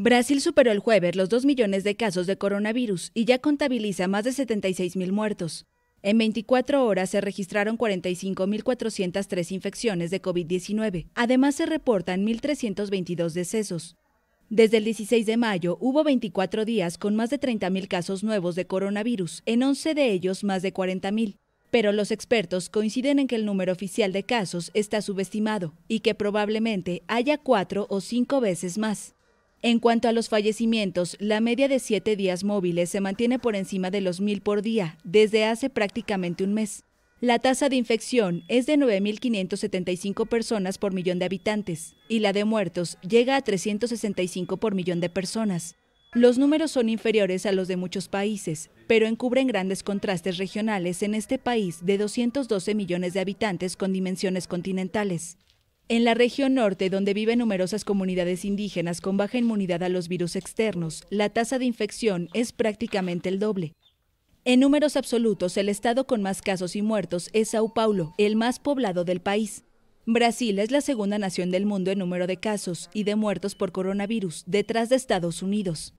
Brasil superó el jueves los 2 millones de casos de coronavirus y ya contabiliza más de 76 mil muertos. En 24 horas se registraron 45.403 infecciones de COVID-19. Además se reportan 1.322 decesos. Desde el 16 de mayo hubo 24 días con más de 30.000 casos nuevos de coronavirus, en 11 de ellos más de 40.000. Pero los expertos coinciden en que el número oficial de casos está subestimado y que probablemente haya cuatro o cinco veces más. En cuanto a los fallecimientos, la media de siete días móviles se mantiene por encima de los mil por día desde hace prácticamente un mes. La tasa de infección es de 9.575 personas por millón de habitantes y la de muertos llega a 365 por millón de personas. Los números son inferiores a los de muchos países, pero encubren grandes contrastes regionales en este país de 212 millones de habitantes con dimensiones continentales. En la región norte, donde viven numerosas comunidades indígenas con baja inmunidad a los virus externos, la tasa de infección es prácticamente el doble. En números absolutos, el estado con más casos y muertos es Sao Paulo, el más poblado del país. Brasil es la segunda nación del mundo en número de casos y de muertos por coronavirus, detrás de Estados Unidos.